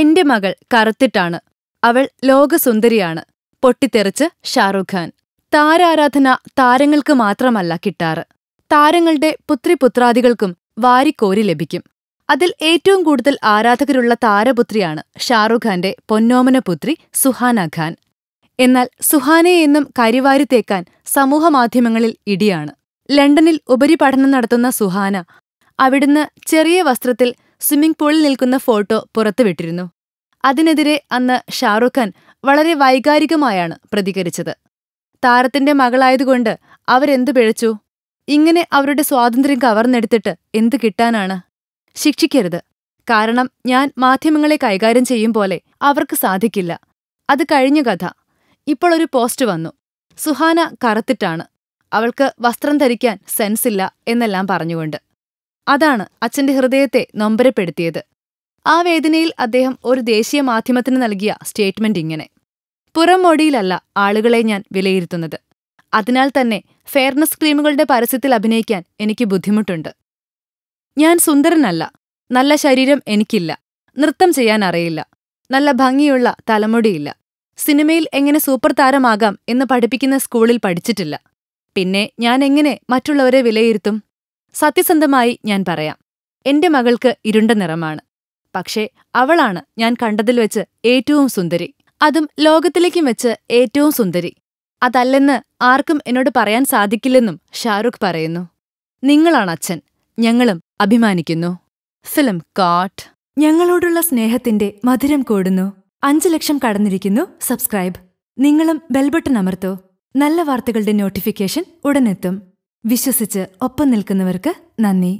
എന്റെ മകൾ കറുത്തിട്ടാണ് അവൾ ലോകസുന്ദരിയാണ് പൊട്ടിത്തെറിച്ച് ഷാറുഖ് ഖാൻ താരാരാധന താരങ്ങൾക്ക് മാത്രമല്ല കിട്ടാറ് താരങ്ങളുടെ പുത്രിപുത്രാദികൾക്കും വാരിക്കോരി ലഭിക്കും അതിൽ ഏറ്റവും കൂടുതൽ ആരാധകരുള്ള താരപുത്രിയാണ് ഷാറുഖ് ഖാന്റെ പൊന്നോമന പുത്രി സുഹാന ഖാൻ എന്നാൽ സുഹാനയെന്നും കരിവാരിത്തേക്കാൻ സമൂഹമാധ്യമങ്ങളിൽ ഇടിയാണ് ലണ്ടനിൽ ഉപരിപഠനം നടത്തുന്ന സുഹാന അവിടുന്ന് ചെറിയ വസ്ത്രത്തിൽ സ്വിമ്മിംഗ് പൂളിൽ നിൽക്കുന്ന ഫോട്ടോ പുറത്തുവിട്ടിരുന്നു അതിനെതിരെ അന്ന് ഷാറുഖ് ഖാൻ വളരെ വൈകാരികമായാണ് പ്രതികരിച്ചത് താരത്തിന്റെ മകളായതുകൊണ്ട് അവരെന്തു പിഴച്ചു ഇങ്ങനെ അവരുടെ സ്വാതന്ത്ര്യം കവർന്നെടുത്തിട്ട് എന്ത് കിട്ടാനാണ് ശിക്ഷിക്കരുത് കാരണം ഞാൻ മാധ്യമങ്ങളെ കൈകാര്യം ചെയ്യും പോലെ അവർക്ക് സാധിക്കില്ല അത് കഴിഞ്ഞ കഥ ഇപ്പോൾ ഒരു പോസ്റ്റ് വന്നു സുഹാന കറുത്തിട്ടാണ് അവൾക്ക് വസ്ത്രം ധരിക്കാൻ സെൻസില്ല എന്നെല്ലാം പറഞ്ഞുകൊണ്ട് അതാണ് അച്ഛന്റെ ഹൃദയത്തെ നൊമ്പരപ്പെടുത്തിയത് ആ വേദനയിൽ അദ്ദേഹം ഒരു ദേശീയ മാധ്യമത്തിന് നൽകിയ സ്റ്റേറ്റ്മെന്റ് ഇങ്ങനെ മൊഴിയിലല്ല ആളുകളെ ഞാൻ വിലയിരുത്തുന്നത് അതിനാൽ തന്നെ ഫെയർനെസ് ക്രീമുകളുടെ പരസ്യത്തിൽ അഭിനയിക്കാൻ എനിക്ക് ബുദ്ധിമുട്ടുണ്ട് ഞാൻ സുന്ദരനല്ല നല്ല ശരീരം എനിക്കില്ല നൃത്തം ചെയ്യാൻ അറിയില്ല നല്ല ഭംഗിയുള്ള തലമുടിയില്ല സിനിമയിൽ എങ്ങനെ സൂപ്പർ താരമാകാം എന്ന് പഠിപ്പിക്കുന്ന സ്കൂളിൽ പഠിച്ചിട്ടില്ല പിന്നെ ഞാൻ എങ്ങനെ മറ്റുള്ളവരെ വിലയിരുത്തും സത്യസന്ധമായി ഞാൻ പറയാം എന്റെ മകൾക്ക് ഇരുണ്ട നിറമാണ് പക്ഷേ അവളാണ് ഞാൻ കണ്ടതിൽ വെച്ച് ഏറ്റവും സുന്ദരി അതും ലോകത്തിലേക്കും വെച്ച് ഏറ്റവും സുന്ദരി അതല്ലെന്ന് ആർക്കും എന്നോട് പറയാൻ സാധിക്കില്ലെന്നും ഷാറുഖ് പറയുന്നു നിങ്ങളാണ് അച്ഛൻ ഞങ്ങളും അഭിമാനിക്കുന്നു ഫിലിം കാട്ട് ഞങ്ങളോടുള്ള സ്നേഹത്തിന്റെ മധുരം കൂടുന്നു അഞ്ചു ലക്ഷം കടന്നിരിക്കുന്നു സബ്സ്ക്രൈബ് നിങ്ങളും ബെൽബട്ടൺ അമർത്തോ നല്ല വാർത്തകളുടെ നോട്ടിഫിക്കേഷൻ ഉടനെത്തും വിശ്വസിച്ച് ഒപ്പം നിൽക്കുന്നവർക്ക് നന്ദി